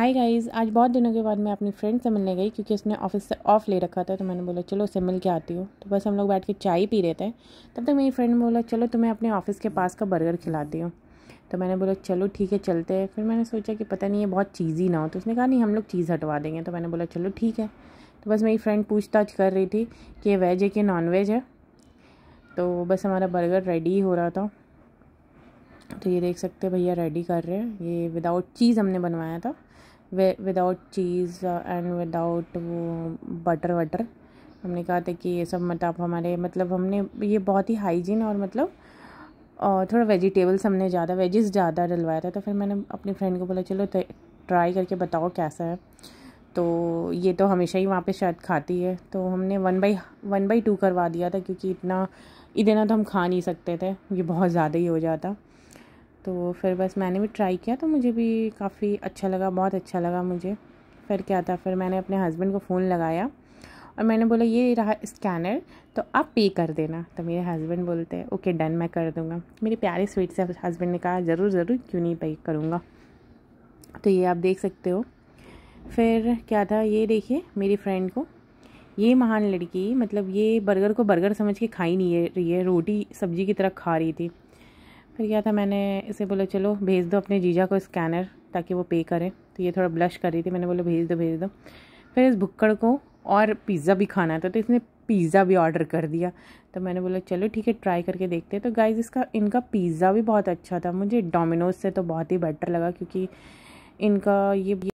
hi guys आज बहुत दिनों के बाद मैं अपनी फ्रेंड से मिलने गई क्योंकि उसने ऑफिस से ऑफ ले रखा था तो मैंने बोला चलो उससे मिल के आती हूँ तो बस हम लोग बैठ के चाय पी रहे थे तब तक मेरी फ्रेंड ने बोला चलो तुम्हें अपने ऑफिस के पास का बर्गर खिलाती हूँ तो मैंने बोला चलो ठीक है चलते हैं फिर मैंने सोचा कि पता नहीं ये बहुत चीज़ी ना हो तो उसने कहा नहीं हम लोग चीज़ हटवा देंगे तो मैंने बोला चलो ठीक है तो बस मेरी फ्रेंड पूछताछ कर रही थी कि वेज है कि नॉन वेज है तो बस हमारा बर्गर रेडी हो रहा था तो ये देख सकते हैं भैया रेडी कर रहे हैं ये विदाउट चीज़ हमने बनवाया था विदाउट चीज़ एंड विदाउट वो बटर वटर हमने कहा था कि ये सब मत आप हमारे मतलब हमने ये बहुत ही हाइजीन और मतलब और uh, थोड़ा वेजिटेबल्स हमने ज़्यादा वेजेस ज़्यादा डलवाया था तो फिर मैंने अपनी फ्रेंड को बोला चलो ट्राई करके बताओ कैसा है तो ये तो हमेशा ही वहाँ पे शायद खाती है तो हमने one by one by two करवा दिया था क्योंकि इतना इतना तो हम खा नहीं सकते थे ये बहुत ज़्यादा ही हो जाता तो फिर बस मैंने भी ट्राई किया तो मुझे भी काफ़ी अच्छा लगा बहुत अच्छा लगा मुझे फिर क्या था फिर मैंने अपने हस्बैंड को फ़ोन लगाया और मैंने बोला ये रहा स्कैनर तो आप पे कर देना तो मेरे हस्बैंड बोलते हैं ओके डन मैं कर दूँगा मेरे प्यारे स्वीट से हस्बैंड ने कहा ज़रूर ज़रूर क्यों नहीं पे करूँगा तो ये आप देख सकते हो फिर क्या था ये देखिए मेरी फ्रेंड को ये महान लड़की मतलब ये बर्गर को बर्गर समझ के खा ही नहीं रही है रोटी सब्जी की तरह खा रही थी फिर क्या था मैंने इसे बोला चलो भेज दो अपने जीजा को स्कैनर ताकि वो पे करें तो ये थोड़ा ब्लश कर रही थी मैंने बोला भेज दो भेज दो फिर इस भुक्कड़ को और पिज़्ज़ा भी खाना था तो इसने पिज़्ज़ा भी ऑर्डर कर दिया तो मैंने बोला चलो ठीक है ट्राई करके देखते हैं तो गाइज़ इसका इनका पिज़्ज़ा भी बहुत अच्छा था मुझे डोमिनोज से तो बहुत ही बेटर लगा क्योंकि इनका ये